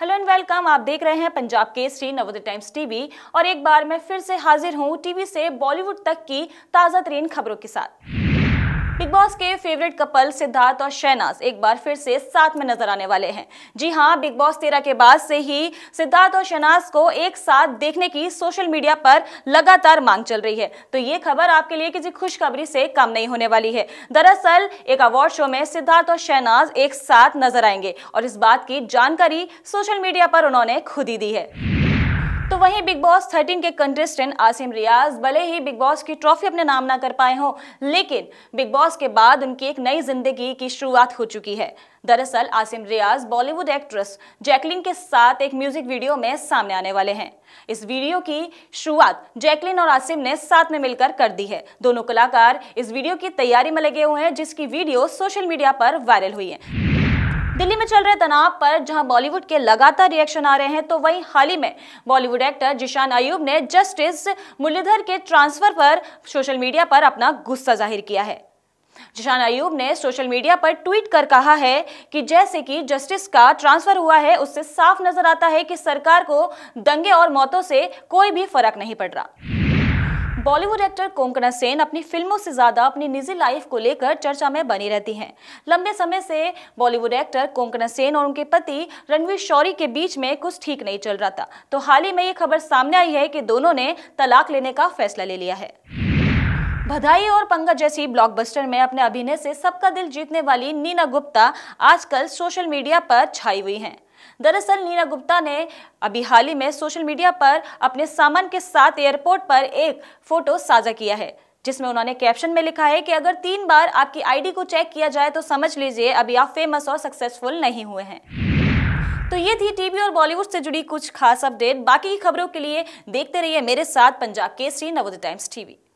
hello and welcome आप देख रहे हैं पंजाब केसरी नवोदय टाइम्स टीवी और एक बार मैं फिर से हाजिर हूँ टीवी से बॉलीवुड तक की ताज़ा तरीन खबरों के साथ बिग बॉस के फेवरेट कपल सिद्धार्थ और शहनाज एक बार फिर से साथ में नजर आने वाले हैं जी हाँ बिग बॉस तेरह के बाद से ही सिद्धार्थ और शहनाज को एक साथ देखने की सोशल मीडिया पर लगातार मांग चल रही है तो ये खबर आपके लिए किसी खुशखबरी से कम नहीं होने वाली है दरअसल एक अवार्ड शो में सिद्धार्थ और शहनाज एक साथ नजर आएंगे और इस बात की जानकारी सोशल मीडिया पर उन्होंने खुद ही दी है वहीं बिग बॉस 13 के कंटेस्टेंट आसिम रियाज भले ही बिग बॉस की ट्रॉफी अपने नाम ना कर पाए हों लेकिन बिग बॉस के बाद उनकी एक नई जिंदगी की शुरुआत हो चुकी है दरअसल आसिम रियाज बॉलीवुड एक्ट्रेस जैकलिन के साथ एक म्यूजिक वीडियो में सामने आने वाले हैं इस वीडियो की शुरुआत जैकलिन और आसिम ने साथ में मिलकर कर दी है दोनों कलाकार इस वीडियो की तैयारी में लगे हुए हैं जिसकी वीडियो सोशल मीडिया पर वायरल हुई है दिल्ली में चल रहे तनाव पर जहां बॉलीवुड के लगातार रिएक्शन आ रहे हैं तो वहीं हाल ही में बॉलीवुड एक्टर जिशान अयूब ने जस्टिस मुरलीधर के ट्रांसफर पर सोशल मीडिया पर अपना गुस्सा जाहिर किया है जिशान अयूब ने सोशल मीडिया पर ट्वीट कर कहा है कि जैसे कि जस्टिस का ट्रांसफर हुआ है उससे साफ नजर आता है कि सरकार को दंगे और मौतों से कोई भी फर्क नहीं पड़ रहा बॉलीवुड एक्टर कोंकणा सेन अपनी फिल्मों से ज़्यादा अपनी निजी लाइफ को लेकर चर्चा में बनी रहती हैं लंबे समय से बॉलीवुड एक्टर कोंकणा सेन और उनके पति रणवीर शौरी के बीच में कुछ ठीक नहीं चल रहा था तो हाल ही में ये खबर सामने आई है कि दोनों ने तलाक लेने का फैसला ले लिया है भदाई और पंगा जैसी ब्लॉकबस्टर में अपने अभिनय से सबका दिल जीतने वाली नीना गुप्ता आजकल सोशल मीडिया पर छाई हुई हैं दरअसल नीना गुप्ता ने अभी हाल ही में सोशल मीडिया पर अपने सामान के साथ एयरपोर्ट पर एक फोटो साझा किया है जिसमें उन्होंने कैप्शन में लिखा है कि अगर तीन बार आपकी आईडी को चेक किया जाए तो समझ लीजिए अभी आप फेमस और सक्सेसफुल नहीं हुए हैं तो ये थी टीवी और बॉलीवुड से जुड़ी कुछ खास अपडेट बाकी की खबरों के लिए देखते रहिए मेरे साथ पंजाब केसरी नवोदय टाइम्स टीवी